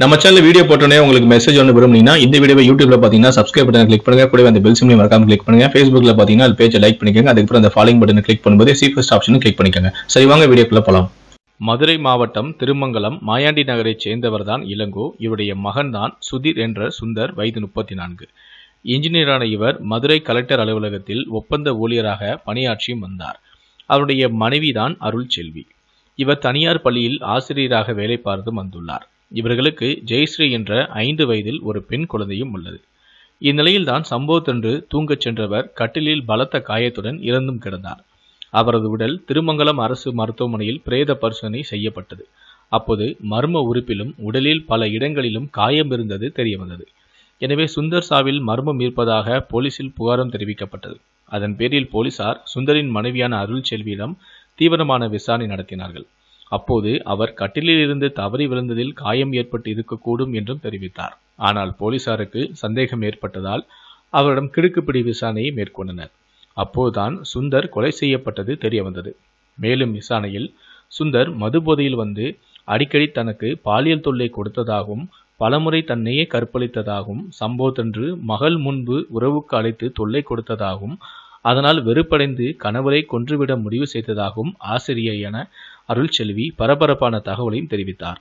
நம்ம channel video போட்டோன்னே உங்களுக்கு மெசேஜ் ஒன்று விரும்புனீங்கன்னா இந்த வீடியோ யூடியூப்ல பார்த்தீங்கன்னா சப்ஸ்கிரைப் பட்டன் கிளிக் பண்ணுங்க கூட அந்த பெல் சிம்லையும் மறக்காம கிளிக் பண்ணுங்க ஃபேஸ்புக்ல பார்த்தீங்கன்னா அது பேஜை லைக் பண்ணிக்கோங்க அதுக்கப்புறம் அந்த ஃபாலோயிங் பட்டன் கிளிக் பண்ணும்போது ஃபஸ்ட் ஆப்ஷன் கிளிக் பண்ணிக்கோங்க சரி வாங்க வீடியோக்குள்ள போலாம் மதுரை மாவட்டம் திருமங்கலம் மாயாண்டி நகரைச் சேர்ந்தவர்தான் இளங்கோ இவருடைய மகன்தான் சுதீர் என்ற சுந்தர் வயது முப்பத்தி நான்கு இன்ஜினியரான இவர் மதுரை கலெக்டர் அலுவலகத்தில் ஒப்பந்த ஊழியராக பணியாற்றியும் வந்தார் அவருடைய மனைவிதான் அருள் செல்வி இவர் தனியார் பள்ளியில் ஆசிரியராக வேலை பார்த்து வந்துள்ளார் இவர்களுக்கு ஜெயஸ்ரீ என்ற ஐந்து வயதில் ஒரு பெண் குழந்தையும் உள்ளது இந்நிலையில்தான் சம்பவத்தன்று தூங்கச் சென்றவர் கட்டிலில் பலத்த காயத்துடன் இறந்தும் கிடந்தார் அவரது உடல் திருமங்கலம் அரசு மருத்துவமனையில் பிரேத பரிசோதனை செய்யப்பட்டது அப்போது மர்ம உறுப்பிலும் உடலில் பல இடங்களிலும் காயம் இருந்தது தெரியவந்தது எனவே சுந்தர் சாவில் மர்மம் இருப்பதாக போலீசில் புகாரம் தெரிவிக்கப்பட்டது அதன் பேரில் போலீசார் சுந்தரின் மனைவியான அருள் செல்வியிடம் தீவிரமான விசாரணை நடத்தினார்கள் அப்போது அவர் கட்டிலிலிருந்து தவறி விழுந்ததில் காயம் ஏற்பட்டு இருக்கக்கூடும் என்றும் தெரிவித்தார் ஆனால் போலீசாருக்கு சந்தேகம் ஏற்பட்டதால் அவரிடம் கிடுக்குப்பிடி விசாரணையை மேற்கொண்டனர் அப்போதுதான் சுந்தர் கொலை செய்யப்பட்டது தெரியவந்தது மேலும் விசாரணையில் சுந்தர் மது போதையில் வந்து அடிக்கடி தனக்கு பாலியல் தொல்லை கொடுத்ததாகவும் பலமுறை தன்னையே கற்பழித்ததாகவும் சம்பவத்தன்று மகள் முன்பு உறவுக்கு அழைத்து தொல்லை கொடுத்ததாகவும் அதனால் வெறுப்படைந்து கணவரை கொன்றுவிட முடிவு செய்ததாகவும் ஆசிரியர் என அருள் செல்வி பரபரப்பான தகவலையும் தெரிவித்தார்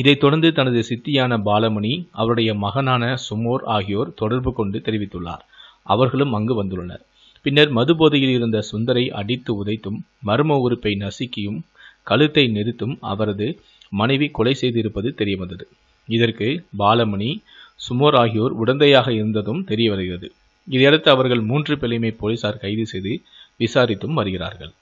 இதைத் தொடர்ந்து தனது சித்தியான பாலமணி அவருடைய மகனான சுமோர் ஆகியோர் தொடர்பு கொண்டு தெரிவித்துள்ளார் அவர்களும் அங்கு வந்துள்ளனர் பின்னர் மதுபோதையில் இருந்த சுந்தரை அடித்து உதைத்தும் மர்ம உறுப்பை நசுக்கியும் கழுத்தை நிறுத்தும் அவரது மனைவி கொலை செய்திருப்பது தெரியவந்தது இதற்கு பாலமணி சுமோர் ஆகியோர் உடந்தையாக இருந்ததும் தெரிய வருகிறது இதையடுத்து அவர்கள் மூன்று பேரையுமே போலீசார் கைது செய்து விசாரித்தும் வருகிறார்கள்